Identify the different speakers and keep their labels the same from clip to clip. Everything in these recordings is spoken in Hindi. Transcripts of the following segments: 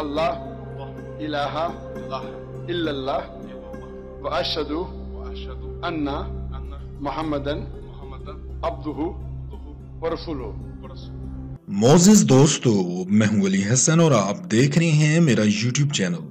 Speaker 1: الله إله إلا الله وأشهد أن محمدا عبده ورسوله मोजिज दोस्तों मैं हूं अली हसन और आप देख रहे हैं मेरा यूट्यूब चैनल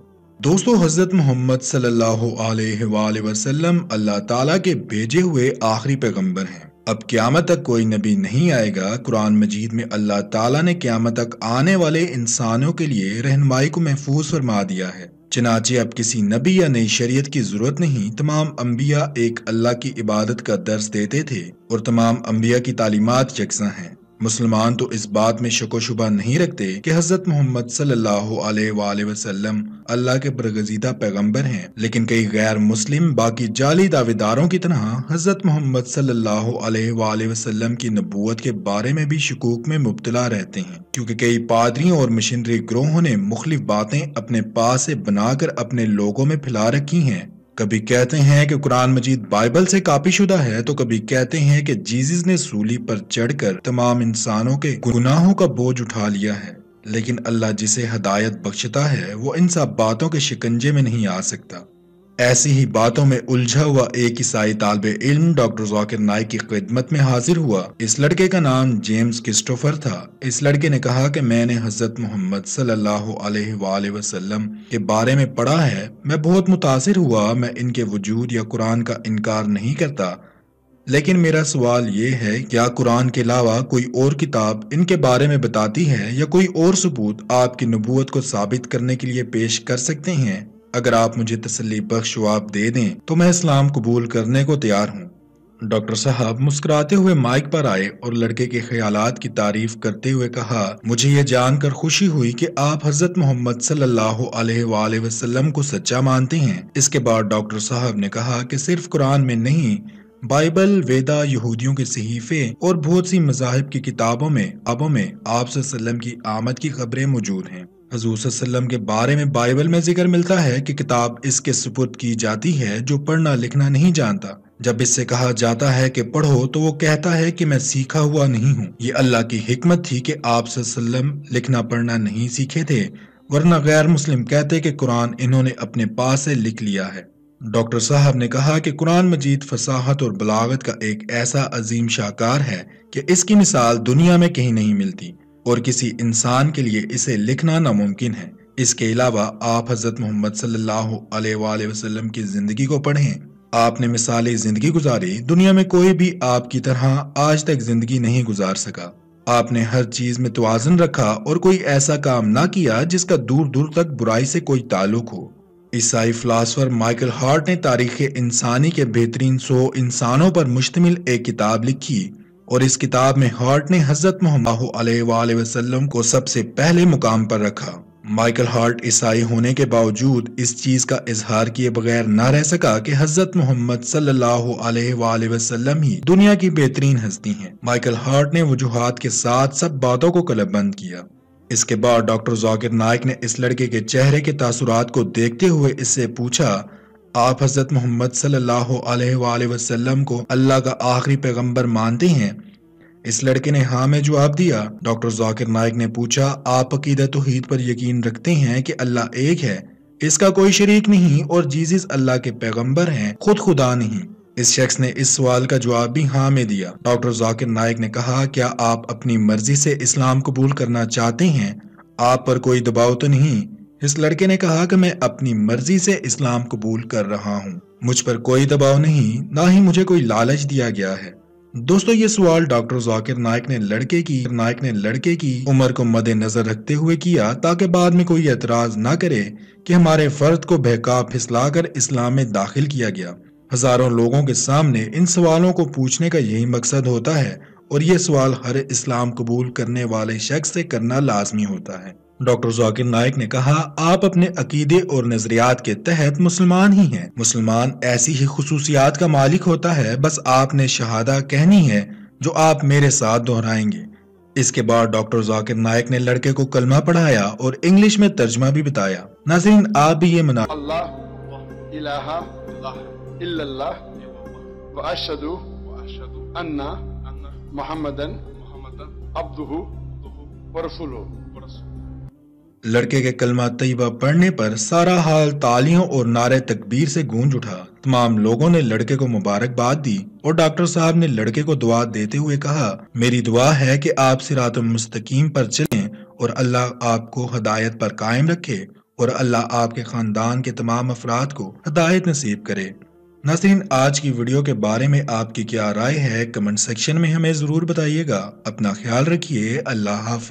Speaker 1: दोस्तों हज़रत मोहम्मद सल्लल्लाहु अलैहि वसल्लम अल्लाह ताला के भेजे हुए आखिरी पैगंबर हैं अब क़्यामत तक कोई नबी नहीं आएगा कुरान मजीद में अल्लाह ताला ने क़्यामत तक आने वाले इंसानों के लिए रहनमाई को महफूज फरमा दिया है चनाचे अब किसी नबी या नई शरीयत की ज़रूरत नहीं तमाम अम्बिया एक अल्लाह की इबादत का दर्ज देते थे और तमाम अम्बिया की तालीमत यकसा हैं मुसलमान तो इस बात में शको शुबा नहीं रखते कि हजरत मोहम्मद सल्लल्लाहु अलैहि वसल्लम अल्लाह के बरगजीदा पैगंबर हैं लेकिन कई गैर मुस्लिम बाकी जाली दावेदारों की तरह हजरत मोहम्मद सल्लल्लाहु अलैहि वसल्लम की नबूत के बारे में भी शकूक में मुबतला रहते हैं क्योंकि कई पादरी और मिशनरी ग्रोहों ने मुखलिफ बातें अपने पास से बनाकर अपने लोगों में फैला रखी हैं कभी कहते हैं कि कुरान मजीद बाइबल से शुदा है तो कभी कहते हैं कि जीजिस ने सूली पर चढ़कर तमाम इंसानों के गुनाहों का बोझ उठा लिया है लेकिन अल्लाह जिसे हदायत बख्शता है वो इन सब बातों के शिकंजे में नहीं आ सकता ऐसी ही बातों में उलझा हुआ एक ईसाई तालब इल्म डॉक्टर जाकिर नाइक की खिदमत में हाजिर हुआ इस लड़के का नाम जेम्स क्रिस्टोफर था इस लड़के ने कहा कि मैंने हजरत मोहम्मद सल्लाम वसल्लम के बारे में पढ़ा है मैं बहुत मुतासर हुआ मैं इनके वजूद या कुरान का इनकार नहीं करता लेकिन मेरा सवाल ये है क्या कुरान के अलावा कोई और किताब इनके बारे में बताती है या कोई और सबूत आपकी नबूत को साबित करने के लिए पेश कर सकते हैं अगर आप मुझे तसली बख्श जवाब दे दें तो मैं इस्लाम कबूल करने को तैयार हूँ डॉक्टर साहब मुस्कुराते हुए माइक पर आए और लड़के के ख्याल की तारीफ करते हुए कहा मुझे ये जानकर खुशी हुई कि आप हजरत मोहम्मद सल्लल्लाहु अलैहि वसल्लम को सच्चा मानते हैं इसके बाद डॉक्टर साहब ने कहा कि सिर्फ कुरान में नहीं बाइबल वेदा यहूदियों के सहीफे और बहुत सी मजाहब की किताबों में अबों में आप की आमद की खबरें मौजूद हैं हजूर सल्लम के बारे में बाइबल में जिक्र मिलता है कि किताब इसके सुपुर्द की जाती है जो पढ़ना लिखना नहीं जानता जब इससे कहा जाता है कि पढ़ो तो वो कहता है कि मैं सीखा हुआ नहीं हूँ ये अल्लाह की हिकमत थी कि आप लिखना पढ़ना नहीं सीखे थे वरना गैर मुस्लिम कहते कि कुरान इन्होंने अपने पास से लिख लिया है डॉक्टर साहब ने कहा कि कुरान मजीद फसाहत और बलागत का एक ऐसा अजीम शाहकार है कि इसकी मिसाल दुनिया में कहीं नहीं मिलती और किसी इंसान के लिए इसे लिखना नामुमकिन है इसके अलावा आप हजरत मोहम्मद सल्लल्लाहु अलैहि वसल्लम की जिंदगी को पढ़ें आपने मिसाली जिंदगी गुजारी दुनिया में कोई भी आपकी तरह आज तक जिंदगी नहीं गुजार सका आपने हर चीज में तोजन रखा और कोई ऐसा काम ना किया जिसका दूर दूर तक बुराई से कोई ताल्लुक हो ईसाई फिलासफर माइकल हार्ट ने तारीख इंसानी के बेहतरीन सौ इंसानों पर मुश्तमिल एक किताब लिखी और इस किताब में हार्ट ने हजरत मोहम्मद वसल्लम को सबसे पहले मुकाम पर रखा माइकल हार्ट ईसाई होने के बावजूद इस चीज़ का इजहार किए बगैर ना रह सका कि हजरत मोहम्मद वसल्लम ही दुनिया की बेहतरीन हस्ती हैं। माइकल हार्ट ने वजूहत के साथ सब बातों को कलबंद किया इसके बाद डॉक्टर जाकिर नायक ने इस लड़के के चेहरे के तासुरात को देखते हुए इससे पूछा आप हजरत मोहम्मद सल्लल्लाहु अलैहि वसल्लम को अल्लाह का आखिरी पैगंबर मानते हैं इस लड़के ने हाँ में जवाब दिया डॉक्टर जाकिर नायक ने पूछा आप अकीदत हीद पर यकीन रखते हैं कि अल्लाह एक है इसका कोई शरीक नहीं और जीजिस अल्लाह के पैगंबर हैं खुद खुदा नहीं इस शख्स ने इस सवाल का जवाब भी हाँ में दिया डॉक्टर जाकिर नायक ने कहा क्या आप अपनी मर्जी से इस्लाम कबूल करना चाहते हैं आप पर कोई दबाव तो नहीं इस लड़के ने कहा कि मैं अपनी मर्जी से इस्लाम कबूल कर रहा हूँ मुझ पर कोई दबाव नहीं ना ही मुझे कोई लालच दिया गया है दोस्तों ये सवाल डॉक्टर जाकिर नायक ने लड़के की नायक ने लड़के की उम्र को मद्देनजर रखते हुए किया ताकि बाद में कोई एतराज ना करे कि हमारे फर्द को बहका फिसला कर इस्लाम में दाखिल किया गया हजारों लोगों के सामने इन सवालों को पूछने का यही मकसद होता है और ये सवाल हर इस्लाम कबूल करने वाले शख्स से करना लाजमी होता है डॉक्टर जाकिर नायक ने कहा आप अपने अकीदे और नजरियात के तहत मुसलमान ही हैं मुसलमान ऐसी ही खसूसियात का मालिक होता है बस आपने शहादा कहनी है जो आप मेरे साथ दोहराएंगे इसके बाद डॉक्टर जाकिर नायक ने लड़के को कलमा पढ़ाया और इंग्लिश में तर्जमा भी बताया नाजरीन आप भी ये मना अल्लाह, إلا الله وأشهد أن محمدا عبده ورسوله लड़के के कलमा तयबा पढ़ने पर सारा हाल तालियों और नारे तकबीर से गूंज उठा तमाम लोगों ने लड़के को मुबारकबाद दी और डॉक्टर साहब ने लड़के को दुआ देते हुए कहा मेरी दुआ है कि आप सिरात मुस्तकीम पर चलें और अल्लाह आपको हदायत पर कायम रखे और अल्लाह आपके खानदान के तमाम अफराद को हदायत नसीब करे नासरीन आज की वीडियो के बारे में आपकी क्या राय है कमेंट सेक्शन में हमें ज़रूर बताइएगा अपना ख्याल रखिए अल्लाह हाफि